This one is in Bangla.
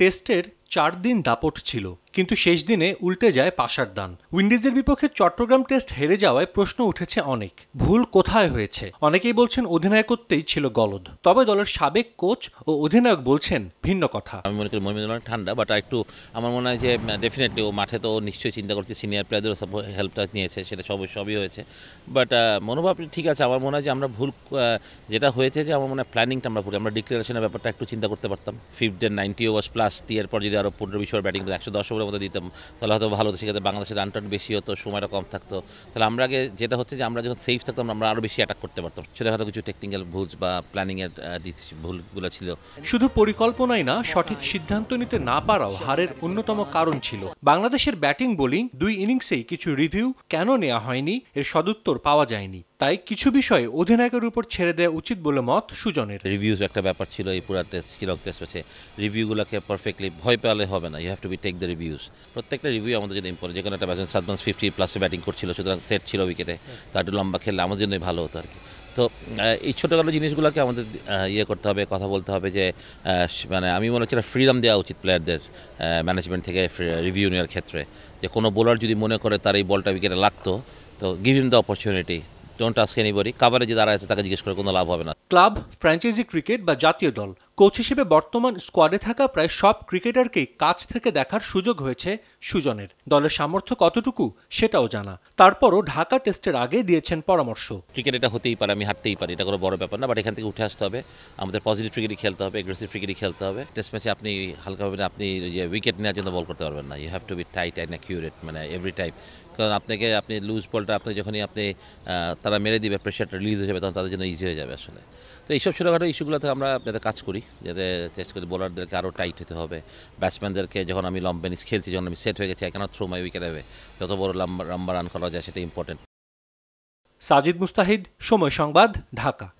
tested চার দিন দাপট ছিল কিন্তু শেষ দিনে উল্টে যায় পাশার দান উইন্ডিজের বিপক্ষে চট্টগ্রাম টেস্ট হেরে যাওয়ায় প্রশ্ন উঠেছে অনেক ভুল কোথায় হয়েছে অনেকেই বলছেন অধিনায়কত্বেই ছিল গলদ তবে দলের সাবেক কোচ ও অধিনায়ক বলছেন ভিন্ন কথা আমি মনে করি মহিমিদুল ঠান্ডা বাট একটু আমার মনে হয় যে ডেফিনেটলি ও মাঠে তো নিশ্চয়ই চিন্তা করছে সিনিয়র প্লেয়ারদেরও সব হেল্পটা নিয়েছে সেটা সব সবই হয়েছে বাট মনোভাব ঠিক আছে আমার মনে হয় যে আমরা ভুল যেটা হয়েছে যে আমার মনে হয় প্ল্যানিংটা আমরা ভুল আমরা ডিক্লারেশনের ব্যাপারটা একটু চিন্তা করতে পারতাম fifth day ninety overs plus টিয়ার পর যদি আরও পনেরো বিশ ওভার ব্যাটিং করতাম একশো দশ ওভারের মধ্যে দিতাম তাহলে হয়তো ভালো হতো সেক্ষেত্রে বাংলাদেশের রান টান বেশি হতো সময়টা কম থাকতো তাহলে আমরা আগে যেটা হচ্ছে যে আমরা যখন সেফ থাকতাম আমরা আরও বেশি অ্যাটাক করতে পারতাম সেটা হয়তো কিছু টেকনিক্যাল ভুল বা প্ল্যানিংয়ের ভুলগুলো ছিল শুধু পরিকল্পনাই না সঠিক সিদ্ধান্ত নিতে না পারাও হারের অন্যতম কারণ ছিল বাংলাদেশের ব্যাটিং বোলিং দুই ইনিংসেই কিছু রিভিউ কেন নেওয়া হয়নি এর সদুত্তর পাওয়া যায়নি তাই কিছু বিষয়ে অধিনায়কের উপর ছেড়ে দেওয়া উচিত বলে মত সুজনের রিভিউজ একটা ব্যাপার ছিল এই পুরা টেস্ট কিরক টেস্ট ম্যাচে রিভিউগুলোকে পারফেক্টলি ভয় পেলে হবে না you have to be take the reviews প্রত্যেকটা রিভিউ আমাদের জন্য ইম্পর্টেন্ট যেখানে একটা ব্যাটসম্যান সাত মাস ফিফটি প্লাসে ব্যাটিং করছিল সুতরাং সেট ছিল উইকেটে তার একটু লম্বা খেললে আমাদের জন্যই ভালো হতো আর কি তো এই ছোটোখাটো জিনিসগুলোকে আমাদের ইয়ে করতে হবে কথা বলতে হবে যে মানে আমি মনে হচ্ছে ফ্রিডম দেওয়া উচিত প্লেয়ারদের ম্যানেজমেন্ট থেকে রিভিউ নেওয়ার ক্ষেত্রে যে কোনো বোলার যদি মনে করে তার এই বলটা উইকেটে লাগতো তো give him the opportunity don't ask anybody কাভারে যে দাঁড়ায় আছে তাকে জিজ্ঞেস করে কোনো লাভ হবে না ক্লাব ফ্র্যাঞ্চাইজি ক্রিকেট বা জাতীয় দল কোচ হিসেবে বর্তমান স্কোয়াডে থাকা প্রায় সব ক্রিকেটারকেই কাছ থেকে দেখার সুযোগ হয়েছে সুজনের দলের সামর্থ্য কতটুকু সেটাও জানা তারপরও ঢাকা টেস্টের আগে দিয়েছেন পরামর্শ ক্রিকেট এটা হতেই পারে আমি হাঁটতেই পারি এটা কোনো বড় ব্যাপার না বাট এখান থেকে উঠে আসতে হবে আমাদের পজিটিভ ক্রিকেটই খেলতে হবে এগ্রেসিভ ক্রিকেটই খেলতে হবে টেস্ট ম্যাচে আপনি হালকাভাবে আপনি উইকেট নেওয়ার জন্য বল করতে পারবেন না you have to be tight and accurate মানে এভরি টাইম কারণ আপনাকে আপনি লুজ বলটা আপনি যখনই আপনি তারা মেরে দিবে প্রেশারটা রিলিজ হয়ে যাবে তখন তাদের জন্য ইজি হয়ে যাবে আসলে তো এইসব ছোটোখাটো ইস্যুগুলোতে আমরা যাতে কাজ করি যাতে চেষ্টা করি বোলারদেরকে আরও টাইট হতে হবে ব্যাটসম্যানদেরকে যখন আমি লম্বা ইনিংস খেলছি যখন আমি সেট হয়ে গেছি এখানে থ্রো মাই উইকেট হবে যত বড় লম্বা লম্বা রান করা যায় সেটা ইম্পর্টেন্ট সাজিদ মুস্তাহিদ সময় সংবাদ ঢাকা